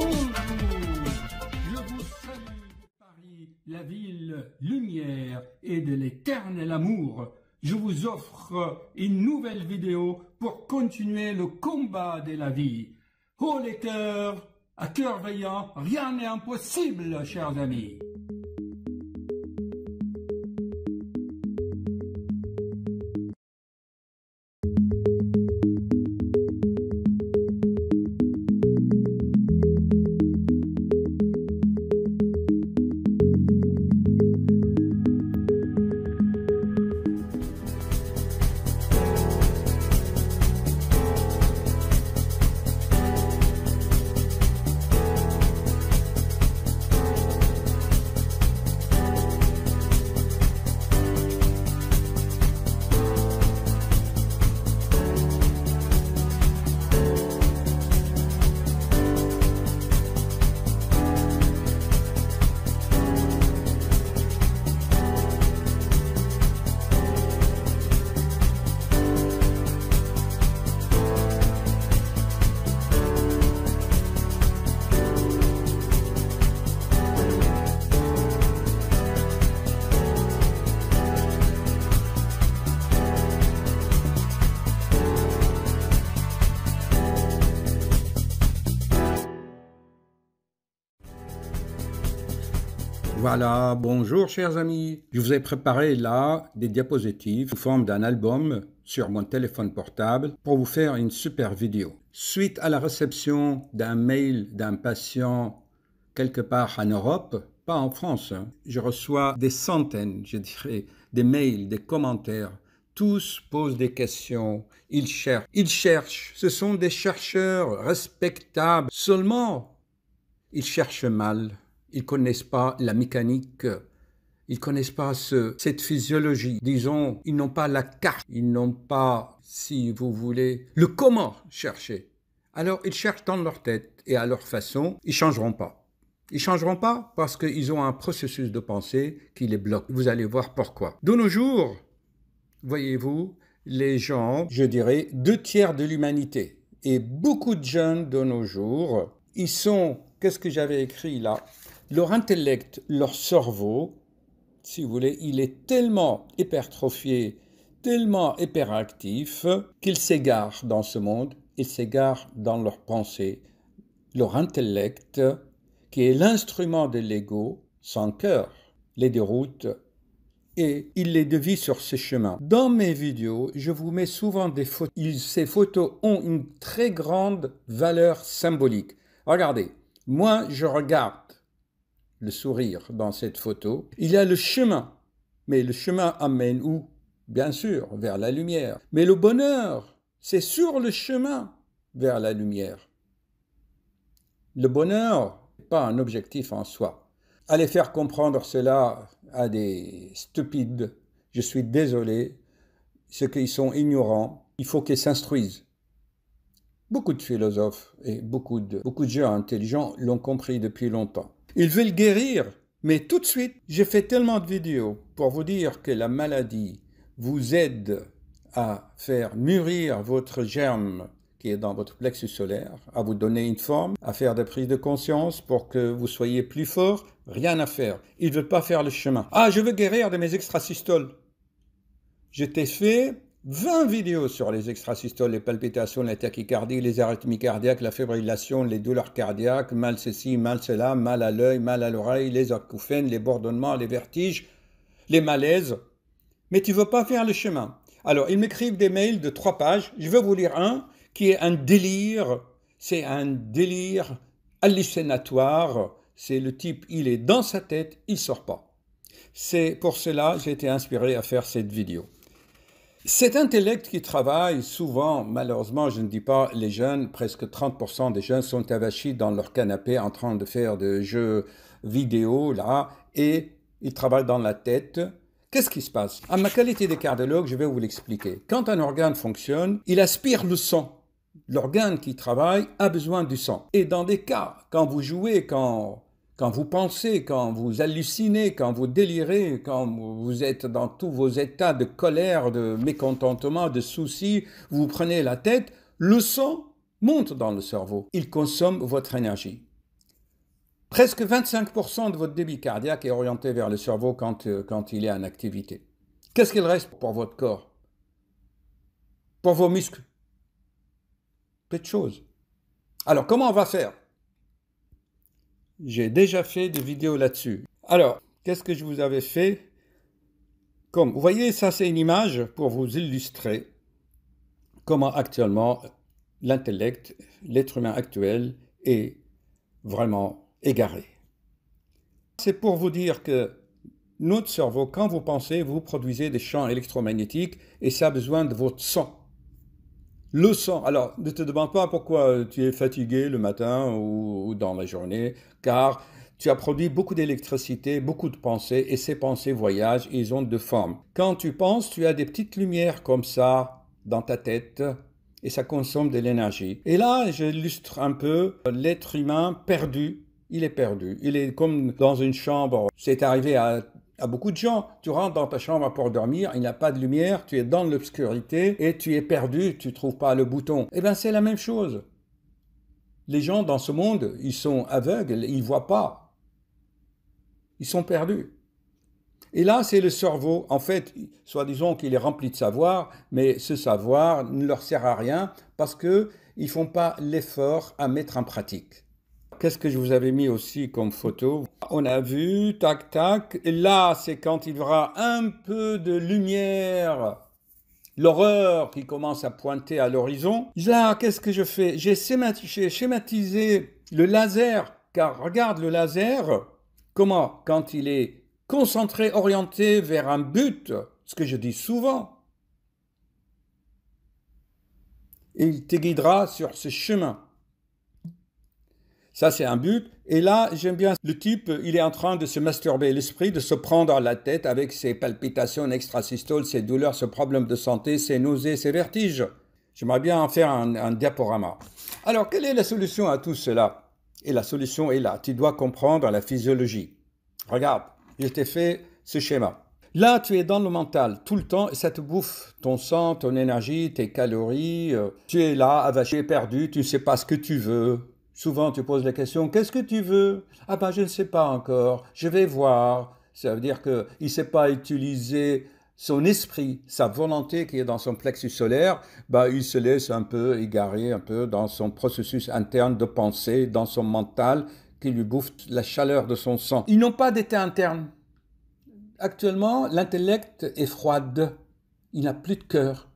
je vous salue Paris, la ville lumière et de l'éternel amour. Je vous offre une nouvelle vidéo pour continuer le combat de la vie. Oh les cœurs, à cœur veillant, rien n'est impossible, chers amis. Voilà, bonjour chers amis. Je vous ai préparé là des diapositives sous forme d'un album sur mon téléphone portable pour vous faire une super vidéo. Suite à la réception d'un mail d'un patient quelque part en Europe, pas en France, hein, je reçois des centaines, je dirais, des mails, des commentaires. Tous posent des questions, ils cherchent, ils cherchent. Ce sont des chercheurs respectables. Seulement, ils cherchent mal. Ils connaissent pas la mécanique. Ils connaissent pas cette physiologie. Disons, ils n'ont pas la carte. Ils n'ont pas, si vous voulez, le comment chercher. Alors, ils cherchent dans leur tête et à leur façon. Ils changeront pas. Ils changeront pas parce qu'ils ont un processus de pensée qui les bloque. Vous allez voir pourquoi. De nos jours, voyez-vous, les gens, je dirais, deux tiers de l'humanité. Et beaucoup de jeunes de nos jours, ils sont, qu'est-ce que j'avais écrit là leur intellect, leur cerveau, si vous voulez, il est tellement hypertrophié, tellement hyperactif, qu'il s'égare dans ce monde, ils s'égare dans leurs pensée. Leur intellect, qui est l'instrument de l'ego, sans cœur, les déroute et il les devient sur ce chemin. Dans mes vidéos, je vous mets souvent des photos. ces photos ont une très grande valeur symbolique. Regardez, moi je regarde le sourire dans cette photo. Il y a le chemin, mais le chemin amène où Bien sûr, vers la lumière. Mais le bonheur, c'est sur le chemin vers la lumière. Le bonheur n'est pas un objectif en soi. Allez faire comprendre cela à des stupides, je suis désolé, ceux qui sont ignorants, il faut qu'ils s'instruisent. Beaucoup de philosophes et beaucoup de, beaucoup de gens intelligents l'ont compris depuis longtemps. Ils veulent guérir, mais tout de suite, j'ai fait tellement de vidéos pour vous dire que la maladie vous aide à faire mûrir votre germe qui est dans votre plexus solaire, à vous donner une forme, à faire des prises de conscience pour que vous soyez plus fort, rien à faire. Il ne veut pas faire le chemin. Ah, je veux guérir de mes extrasystoles. Je t'ai fait 20 vidéos sur les extrasystoles, les palpitations, la tachycardie, les arythmies cardiaques, la fibrillation, les douleurs cardiaques, mal ceci, mal cela, mal à l'œil, mal à l'oreille, les acouphènes, les bourdonnements, les vertiges, les malaises. Mais tu veux pas faire le chemin. Alors, ils m'écrivent des mails de trois pages. Je veux vous lire un qui est un délire. C'est un délire hallucinatoire. C'est le type, il est dans sa tête, il sort pas. C'est pour cela j'ai été inspiré à faire cette vidéo. Cet intellect qui travaille, souvent, malheureusement, je ne dis pas les jeunes, presque 30% des jeunes sont avachis dans leur canapé en train de faire des jeux vidéo, là, et ils travaillent dans la tête. Qu'est-ce qui se passe À ma qualité de cardiologue, je vais vous l'expliquer. Quand un organe fonctionne, il aspire le sang. L'organe qui travaille a besoin du sang. Et dans des cas, quand vous jouez, quand quand vous pensez, quand vous hallucinez, quand vous délirez, quand vous êtes dans tous vos états de colère, de mécontentement, de soucis, vous prenez la tête, le sang monte dans le cerveau. Il consomme votre énergie. Presque 25% de votre débit cardiaque est orienté vers le cerveau quand, euh, quand il est en activité. Qu'est-ce qu'il reste pour votre corps Pour vos muscles Peu de choses. Alors comment on va faire j'ai déjà fait des vidéos là-dessus. Alors, qu'est-ce que je vous avais fait Comme, vous voyez, ça c'est une image pour vous illustrer comment actuellement l'intellect, l'être humain actuel est vraiment égaré. C'est pour vous dire que notre cerveau, quand vous pensez, vous produisez des champs électromagnétiques et ça a besoin de votre sang le sang, alors ne te demande pas pourquoi euh, tu es fatigué le matin ou, dans la journée, car tu as produit beaucoup d'électricité, beaucoup de pensées, et ces pensées voyagent ils ont de forme. Quand tu penses, tu as des petites lumières comme ça dans ta tête, et ça consomme de l'énergie. Et là, j'illustre un peu l'être humain perdu. Il est perdu. Il est comme dans une chambre. C'est arrivé à à beaucoup de gens. Tu rentres dans ta chambre pour dormir, il n'y a pas de lumière, tu es dans l'obscurité et tu es perdu, tu ne trouves pas le bouton. Eh bien, c'est la même chose. Les gens dans ce monde, ils sont aveugles, ils ne voient pas. Ils sont perdus. Et là, c'est le cerveau. En fait, soi-disant qu'il est rempli de savoir, mais ce savoir ne leur sert à rien parce qu'ils ne font pas l'effort à mettre en pratique. Qu'est-ce que je vous avais mis aussi comme photo On a vu, tac, tac. Et là, c'est quand il y aura un peu de lumière, l'horreur qui commence à pointer à l'horizon. Là, qu'est-ce que je fais J'ai schématisé, schématisé le laser, car regarde le laser, comment quand il est concentré, orienté vers un but, ce que je dis souvent, il te guidera sur ce chemin. Ça, c'est un but. Et là, j'aime bien le type, il est en train de se masturber l'esprit, de se prendre la tête avec ses palpitations extrasystoles, ses douleurs, ses problèmes de santé, ses nausées, ses vertiges. J'aimerais bien en faire un, diaporama. Alors, quelle est la solution à tout cela Et la solution est là. Tu dois comprendre la physiologie. Regarde, je t'ai fait ce schéma. Là, tu es dans le mental tout le temps et ça te bouffe ton sang, ton énergie, tes calories. Euh, tu es là, avaché, perdu, tu ne sais pas ce que tu veux. Souvent, tu poses la question Qu'est-ce que tu veux Ah ben, je ne sais pas encore, je vais voir. Ça veut dire qu'il ne sait pas utiliser son esprit, sa volonté qui est dans son plexus solaire, bah, il se laisse un peu égarer, un peu dans son processus interne de pensée, dans son mental, qui lui bouffe la chaleur de son sang. Ils n'ont pas d'état interne. Actuellement, l'intellect est froide. Il n'a plus de cœur.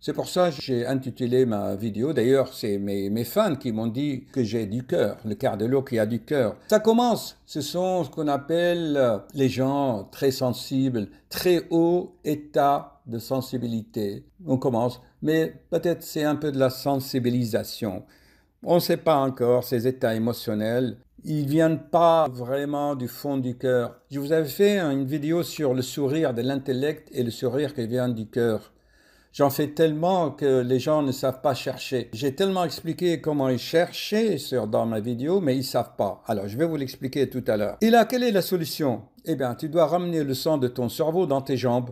C'est pour ça que j'ai intitulé ma vidéo, d'ailleurs c'est mes, fans qui m'ont dit que j'ai du cœur, le de l'eau qui a du cœur. Ça commence, ce sont ce qu'on appelle euh, les gens très sensibles, très haut état de sensibilité. On commence, mais peut-être c'est un peu de la sensibilisation. On ne sait pas encore ces états émotionnels, ils viennent pas vraiment du fond du cœur. Je vous avais fait une vidéo sur le sourire de l'intellect et le sourire qui vient du cœur. J'en fais tellement que les gens ne savent pas chercher. J'ai tellement expliqué comment ils sur, dans ma vidéo, mais ils savent pas. Alors, je vais vous l'expliquer tout à l'heure. Et là, quelle est la solution Eh bien, tu dois ramener le sang de ton cerveau dans tes jambes.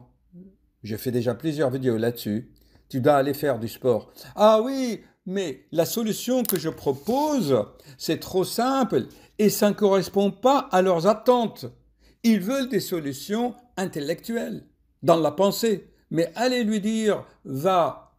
Je fais déjà plusieurs vidéos là-dessus. Tu dois aller faire du sport. Ah oui, mais la solution que je propose, c'est trop simple et ça ne correspond pas à leurs attentes. Ils veulent des solutions intellectuelles, dans la pensée mais allez lui dire va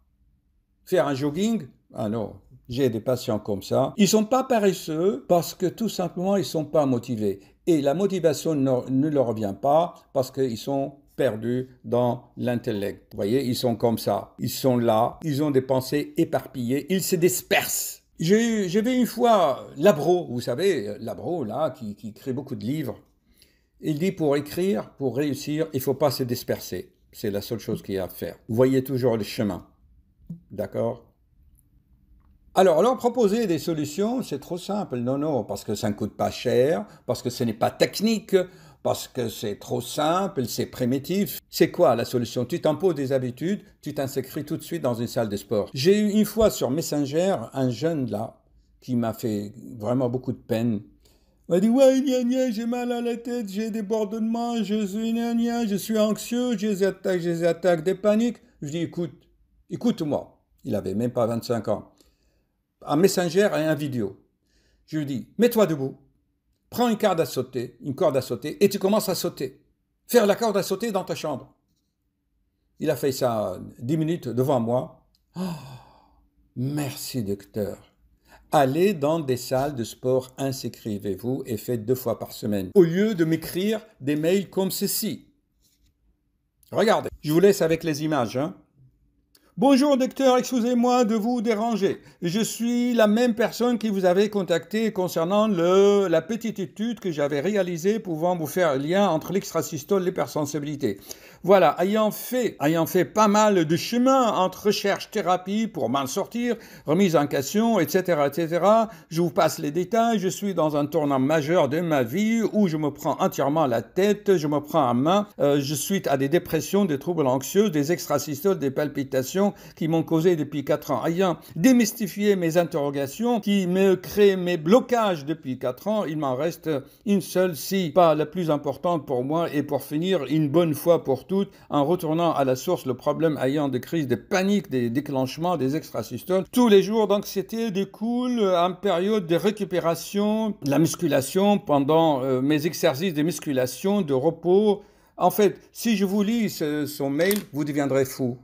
faire un jogging, ah non, j'ai des patients comme ça. Ils ne sont pas paresseux parce que tout simplement ils ne sont pas motivés et la motivation ne leur vient pas parce qu'ils sont perdus dans l'intellect. Vous voyez, ils sont comme ça. Ils sont là, ils ont des pensées éparpillées, ils se dispersent. J'ai vu une fois Labro, vous savez, Labro, là, qui, qui crée beaucoup de livres. Il dit pour écrire, pour réussir, il faut pas se disperser. C'est la seule chose qu'il y a à faire. Vous Voyez toujours le chemin. D'accord alors, leur proposer des solutions, c'est trop simple. Non, non, parce que ça ne coûte pas cher, parce que ce n'est pas technique, parce que c'est trop simple, c'est primitif. C'est quoi la solution Tu t'imposes des habitudes, tu t'inscris tout de suite dans une salle de sport. J'ai eu une fois sur Messenger un jeune là qui m'a fait vraiment beaucoup de peine il m'a dit, ouais, j'ai mal à la tête, j'ai des débordements, je suis gna, je suis anxieux, j'ai des attaques, j'ai des attaques, des paniques. Je dis, écoute, écoute-moi. Il avait même pas 25 ans. Un messenger et un vidéo. Je lui dis, mets-toi debout, prends une corde à sauter, une corde à sauter, et tu commences à sauter. Faire la corde à sauter dans ta chambre. Il a fait ça 10 euh, minutes devant moi. Oh, merci, docteur. Allez dans des salles de sport, inscrivez-vous et faites deux fois par semaine. Au lieu de m'écrire des mails comme ceci. Regardez, je vous laisse avec les images. Hein. Bonjour docteur, excusez-moi de vous déranger. Je suis la même personne qui vous avait contacté concernant le, la petite étude que j'avais réalisée pouvant vous faire un lien entre l'extrasystole et l'hypersensibilité. Voilà, ayant fait, ayant fait pas mal de chemin entre recherche, thérapie pour m'en sortir, remise en question, etc., etc., je vous passe les détails. Je suis dans un tournant majeur de ma vie où je me prends entièrement la tête, je me prends en main. Euh, je suis à des dépressions, des troubles anxieux, des extrasystoles, des palpitations qui m'ont causé depuis 4 ans, ayant démystifié mes interrogations qui me créent mes blocages depuis 4 ans, il m'en reste une seule, si pas la plus importante pour moi, et pour finir, une bonne fois pour toutes, en retournant à la source le problème ayant des crises de panique, des déclenchements, des extrasystoles, tous les jours d'anxiété découle en période de récupération, de la musculation pendant euh, mes exercices de musculation, de repos, en fait, si je vous lis son mail, vous deviendrez fou.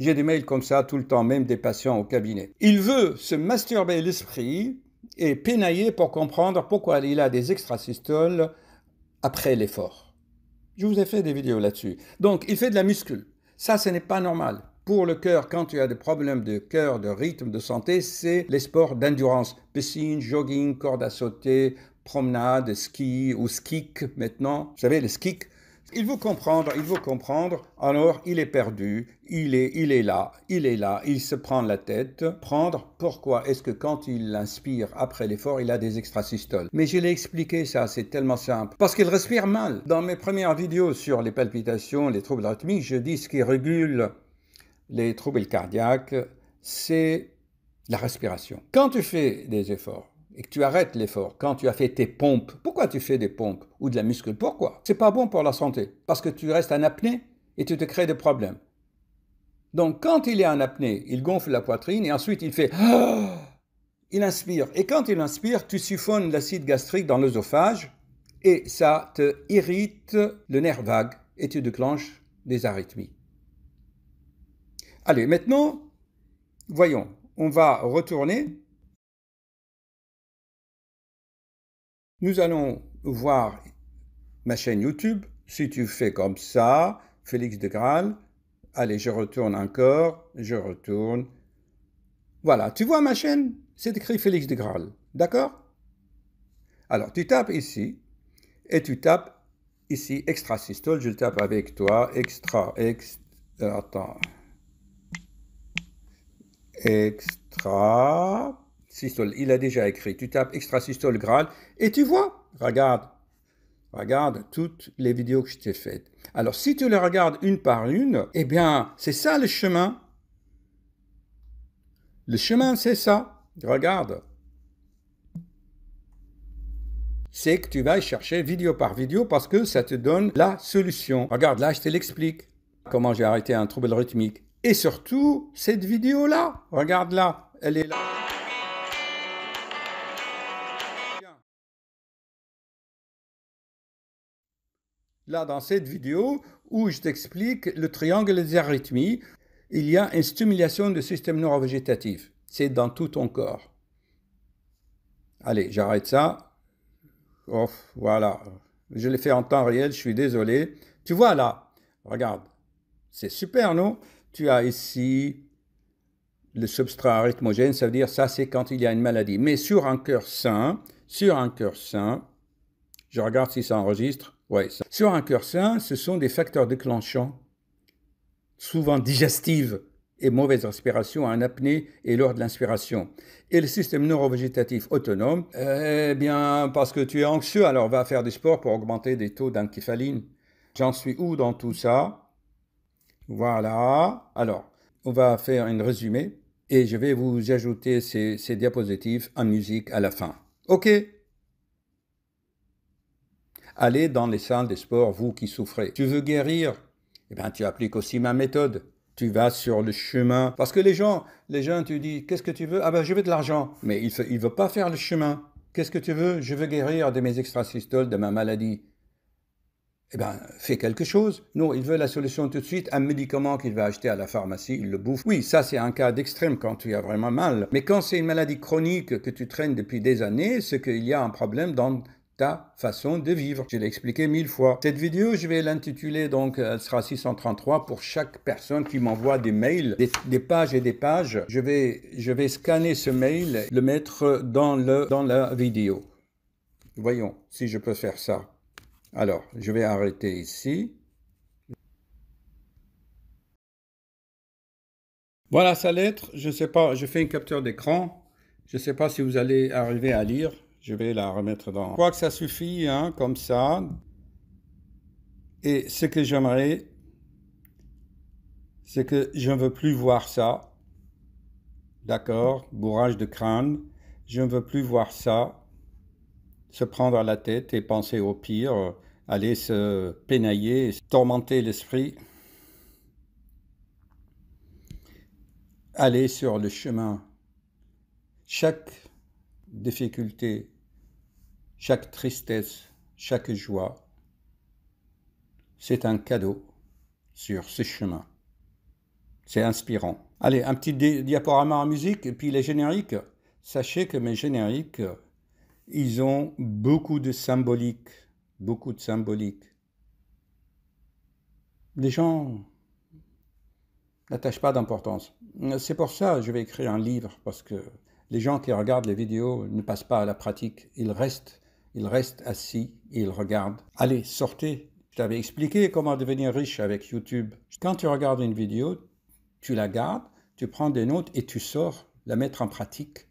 J'ai des mails comme ça tout le temps, même des patients au cabinet. Il veut se masturber l'esprit et pénailler pour comprendre pourquoi il a des extrasystoles après l'effort. Je vous ai fait des vidéos là-dessus. Donc, il fait de la muscule. Ça, ce n'est pas normal. Pour le cœur, quand tu as des problèmes de cœur, de rythme, de santé, c'est les sports d'endurance. Piscine, jogging, corde à sauter, promenade, ski ou skic maintenant. Vous savez, le skic, il veut comprendre, il veut comprendre. Alors, il est perdu, il est, il est là, il est là, il se prend la tête. Prendre, pourquoi est-ce que quand il inspire après l'effort, il a des extrasystoles Mais je l'ai expliqué ça, c'est tellement simple. Parce qu'il respire mal. Dans mes premières vidéos sur les palpitations, les troubles rythmiques, je dis ce qui régule les troubles cardiaques, c'est la respiration. Quand tu fais des efforts, et que tu arrêtes l'effort, quand tu as fait tes pompes, pourquoi tu fais des pompes ou de la muscle Pourquoi C'est pas bon pour la santé, parce que tu restes en apnée et tu te crées des problèmes. Donc quand il est en apnée, il gonfle la poitrine et ensuite il fait il inspire et quand il inspire, tu siphonnes l'acide gastrique dans l'œsophage et ça te irrite le nerf vague et tu déclenches des arythmies. Allez, maintenant, voyons, on va retourner Nous allons voir ma chaîne YouTube. Si tu fais comme ça, Félix de Graal, allez, je retourne encore, je retourne. Voilà, tu vois ma chaîne C'est écrit Félix de Graal, d'accord Alors, tu tapes ici, et tu tapes ici extra systole je le tape avec toi, extra, extra euh, attends, extra, systole, il a déjà écrit. Tu tapes extra-systole Graal et tu vois, regarde, regarde toutes les vidéos que je t'ai faites. Alors, si tu les regardes une par une, eh bien, c'est ça le chemin. Le chemin, c'est ça. Regarde. C'est que tu vas chercher vidéo par vidéo parce que ça te donne la solution. Regarde, là, je te l'explique. Comment j'ai arrêté un trouble rythmique. Et surtout, cette vidéo-là, regarde là, elle est là. Là, dans cette vidéo où je t'explique le triangle des arrhythmies, il y a une stimulation du système neurovégétatif. C'est dans tout ton corps. Allez, j'arrête ça. Oh, voilà. Je l'ai fait en temps réel, je suis désolé. Tu vois là, regarde. C'est super, non Tu as ici le substrat arrhythmogène, ça veut dire ça, c'est quand il y a une maladie. Mais sur un cœur sain, sur un cœur sain, je regarde si ça enregistre. Sur un cœur sain, ce sont des facteurs déclenchants, souvent digestifs et mauvaise respiration, un apnée et lors de l'inspiration. Et le système neurovégétatif autonome, eh bien, parce que tu es anxieux, alors va faire du sport pour augmenter des taux d'ankyphaline J'en suis où dans tout ça Voilà. Alors, on va faire un résumé et je vais vous ajouter ces diapositives en musique à la fin. OK Allez dans les salles de sport, vous qui souffrez. Tu veux guérir Eh bien, tu appliques aussi ma méthode. Tu vas sur le chemin. Parce que les gens, les gens, tu dis, qu'est-ce que tu veux Ah ben, je veux de l'argent. Mais il ne veut pas faire le chemin. Qu'est-ce que tu veux Je veux guérir de mes extrasystoles, de ma maladie. Eh bien, fais quelque chose. Non, il veut la solution tout de suite. Un médicament qu'il va acheter à la pharmacie, il le bouffe. Oui, ça c'est un cas d'extrême quand tu as vraiment mal. Mais quand c'est une maladie chronique que tu traînes depuis des années, c'est qu'il y a un problème dans ta façon de vivre. Je l'ai expliqué mille fois. Cette vidéo, je vais l'intituler donc, elle sera 633 pour chaque personne qui m'envoie des mails, des, pages et des pages. Je vais, je vais scanner ce mail, le mettre dans, le, dans la vidéo. Voyons si je peux faire ça. Alors, je vais arrêter ici. Voilà sa lettre. Je ne sais pas, je fais une capture d'écran. Je ne sais pas si vous allez arriver à lire. Je vais la remettre dans. Je crois que ça suffit, hein, comme ça. Et ce que j'aimerais, c'est que je ne veux plus voir ça. D'accord Bourrage de crâne. Je ne veux plus voir ça. Se prendre à la tête et penser au pire, euh, aller se pénailler, tourmenter l'esprit. Aller sur le chemin. Chaque difficulté, chaque tristesse, chaque joie, c'est un cadeau sur ce chemin. C'est inspirant. Allez, un petit diaporama en musique, et puis les génériques. Sachez que mes génériques, ils ont beaucoup de symbolique, beaucoup de symbolique. Les gens n'attachent pas d'importance. C'est pour ça que je vais écrire un livre, parce que les gens qui regardent les vidéos ne passent pas à la pratique, ils restent il reste assis et il regarde. Allez, sortez. Je t'avais expliqué comment devenir riche avec YouTube. Quand tu regardes une vidéo, tu la gardes, tu prends des notes et tu sors la mettre en pratique.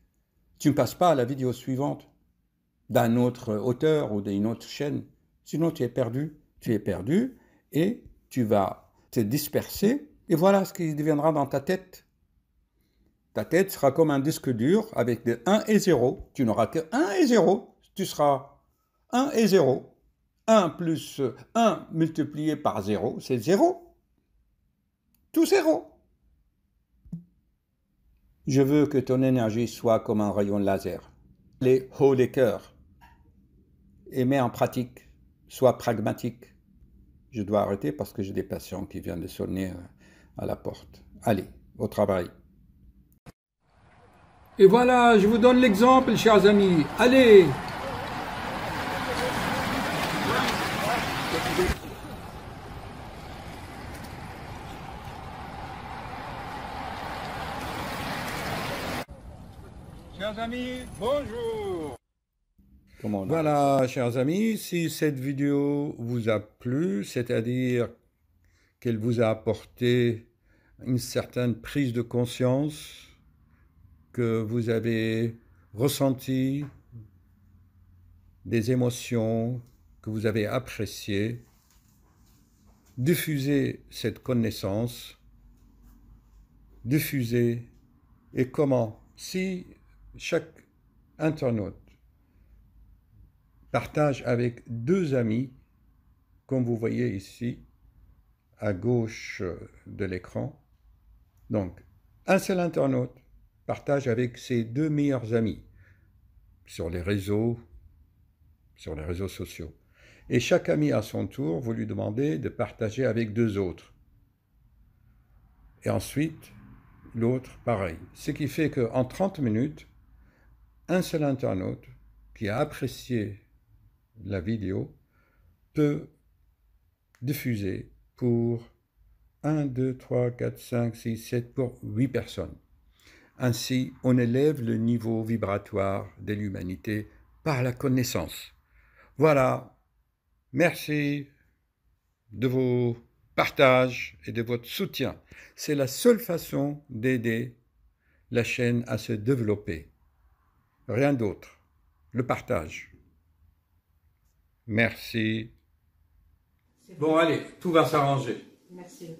Tu ne passes pas à la vidéo suivante d'un autre auteur ou d'une autre chaîne. Sinon, tu es perdu. Tu es perdu et tu vas te disperser. Et voilà ce qui deviendra dans ta tête. Ta tête sera comme un disque dur avec des 1 et 0. Tu n'auras que 1 et 0. Tu seras 1 et 0. 1 plus 1 multiplié par 0, c'est 0. Tout 0. Je veux que ton énergie soit comme un rayon laser. Les hauts des cœurs. Et mets en pratique. Sois pragmatique. Je dois arrêter parce que j'ai des patients qui viennent de sonner euh, à la porte. Allez, au travail. Et voilà, je vous donne l'exemple, chers amis. Allez, bonjour Voilà, chers amis, si cette vidéo vous a plu, c'est-à-dire qu'elle vous a apporté une certaine prise de conscience que vous avez ressenti des émotions que vous avez appréciées, diffusez cette connaissance, diffusez, et comment Si chaque internaute partage avec deux amis, comme vous voyez ici, à gauche de l'écran. Donc, un seul internaute partage avec ses deux meilleurs amis sur les réseaux, sur les réseaux sociaux. Et chaque ami à son tour, vous lui demandez de partager avec deux autres. Et ensuite, l'autre, pareil. Ce qui fait qu'en 30 minutes, un seul internaute qui a apprécié la vidéo peut diffuser pour 1, 2, 3, 4, 5, 6, 7, pour 8 personnes. Ainsi, on élève le niveau vibratoire de l'humanité par la connaissance. Voilà. Merci de vos partages et de votre soutien. C'est la seule façon d'aider la chaîne à se développer rien d'autre. Le partage. Merci. Bon, allez, tout va s'arranger. Merci.